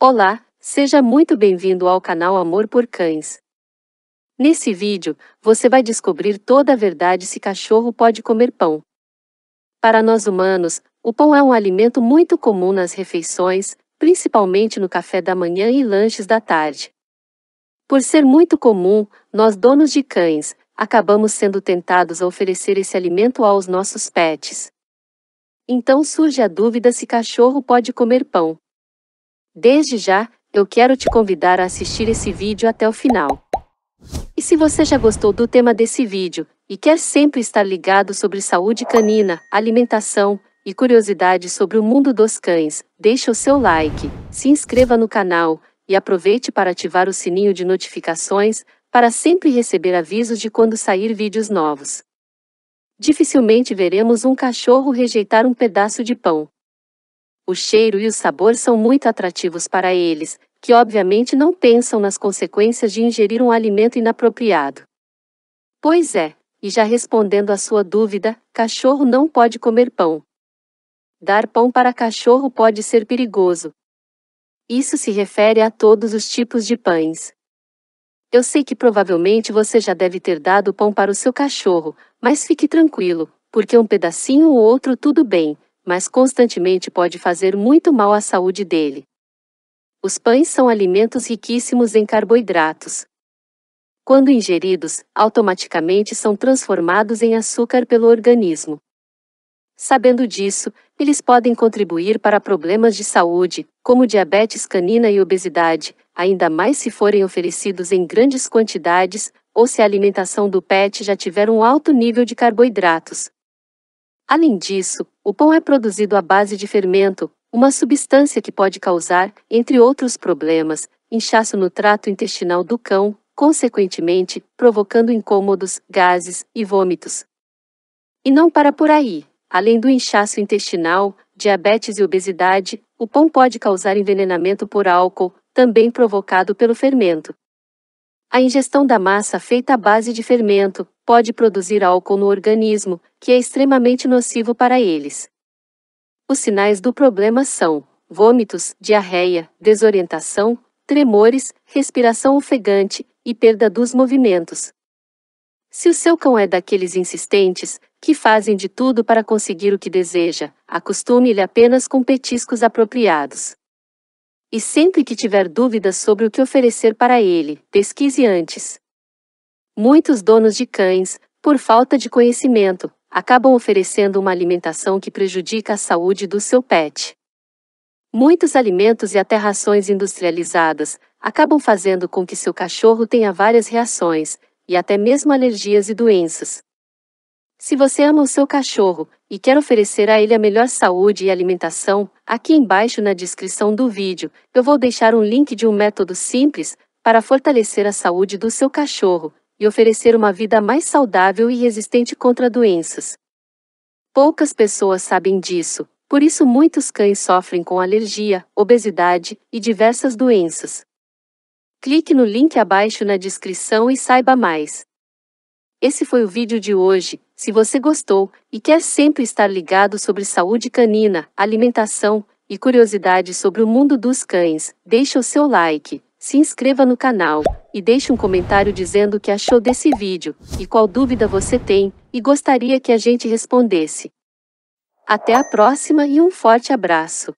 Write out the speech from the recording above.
Olá, seja muito bem-vindo ao canal Amor por Cães. Nesse vídeo, você vai descobrir toda a verdade se cachorro pode comer pão. Para nós humanos, o pão é um alimento muito comum nas refeições, principalmente no café da manhã e lanches da tarde. Por ser muito comum, nós donos de cães, acabamos sendo tentados a oferecer esse alimento aos nossos pets. Então surge a dúvida se cachorro pode comer pão. Desde já, eu quero te convidar a assistir esse vídeo até o final. E se você já gostou do tema desse vídeo e quer sempre estar ligado sobre saúde canina, alimentação e curiosidades sobre o mundo dos cães, deixe o seu like, se inscreva no canal e aproveite para ativar o sininho de notificações para sempre receber avisos de quando sair vídeos novos. Dificilmente veremos um cachorro rejeitar um pedaço de pão. O cheiro e o sabor são muito atrativos para eles, que obviamente não pensam nas consequências de ingerir um alimento inapropriado. Pois é, e já respondendo à sua dúvida, cachorro não pode comer pão. Dar pão para cachorro pode ser perigoso. Isso se refere a todos os tipos de pães. Eu sei que provavelmente você já deve ter dado pão para o seu cachorro, mas fique tranquilo, porque um pedacinho ou outro tudo bem, mas constantemente pode fazer muito mal à saúde dele. Os pães são alimentos riquíssimos em carboidratos. Quando ingeridos, automaticamente são transformados em açúcar pelo organismo. Sabendo disso, eles podem contribuir para problemas de saúde, como diabetes canina e obesidade, ainda mais se forem oferecidos em grandes quantidades ou se a alimentação do pet já tiver um alto nível de carboidratos. Além disso, o pão é produzido à base de fermento, uma substância que pode causar, entre outros problemas, inchaço no trato intestinal do cão, consequentemente, provocando incômodos, gases e vômitos. E não para por aí. Além do inchaço intestinal, diabetes e obesidade, o pão pode causar envenenamento por álcool, também provocado pelo fermento. A ingestão da massa feita à base de fermento pode produzir álcool no organismo, que é extremamente nocivo para eles. Os sinais do problema são vômitos, diarreia, desorientação, tremores, respiração ofegante e perda dos movimentos. Se o seu cão é daqueles insistentes, que fazem de tudo para conseguir o que deseja, acostume-lhe apenas com petiscos apropriados. E sempre que tiver dúvidas sobre o que oferecer para ele, pesquise antes. Muitos donos de cães, por falta de conhecimento, acabam oferecendo uma alimentação que prejudica a saúde do seu pet. Muitos alimentos e até rações industrializadas acabam fazendo com que seu cachorro tenha várias reações, e até mesmo alergias e doenças. Se você ama o seu cachorro e quer oferecer a ele a melhor saúde e alimentação, aqui embaixo na descrição do vídeo eu vou deixar um link de um método simples para fortalecer a saúde do seu cachorro e oferecer uma vida mais saudável e resistente contra doenças. Poucas pessoas sabem disso, por isso muitos cães sofrem com alergia, obesidade e diversas doenças. Clique no link abaixo na descrição e saiba mais. Esse foi o vídeo de hoje. Se você gostou e quer sempre estar ligado sobre saúde canina, alimentação e curiosidades sobre o mundo dos cães, deixe o seu like, se inscreva no canal e deixe um comentário dizendo o que achou desse vídeo e qual dúvida você tem e gostaria que a gente respondesse. Até a próxima e um forte abraço!